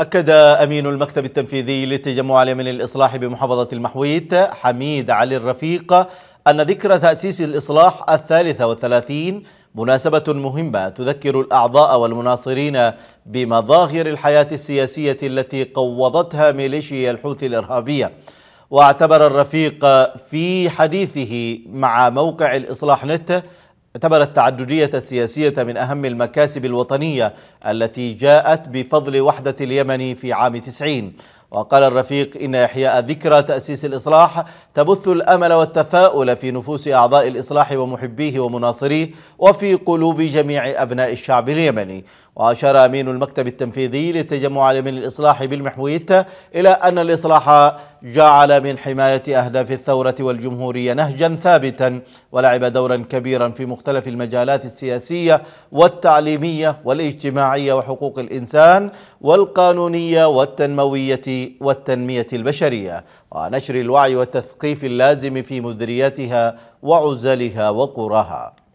أكد أمين المكتب التنفيذي للتجمع اليمني الإصلاح بمحافظة المحويت حميد علي الرفيق أن ذكرى تأسيس الإصلاح الثالثة والثلاثين مناسبة مهمة تذكر الأعضاء والمناصرين بمظاهر الحياة السياسية التي قوضتها ميليشيا الحوثي الإرهابية واعتبر الرفيق في حديثه مع موقع الإصلاح نت اعتبر التعددية السياسية من أهم المكاسب الوطنية التي جاءت بفضل وحدة اليمن في عام 90 وقال الرفيق إن إحياء ذكرى تأسيس الإصلاح تبث الأمل والتفاؤل في نفوس أعضاء الإصلاح ومحبيه ومناصريه وفي قلوب جميع أبناء الشعب اليمني وأشار أمين المكتب التنفيذي للتجمع اليمني الإصلاح بالمحويتة إلى أن الإصلاح جعل من حماية أهداف الثورة والجمهورية نهجا ثابتا ولعب دورا كبيرا في مختلف المجالات السياسية والتعليمية والاجتماعية وحقوق الإنسان والقانونية والتنموية والتنمية البشرية ونشر الوعي والتثقيف اللازم في مدرياتها وعزلها وقراها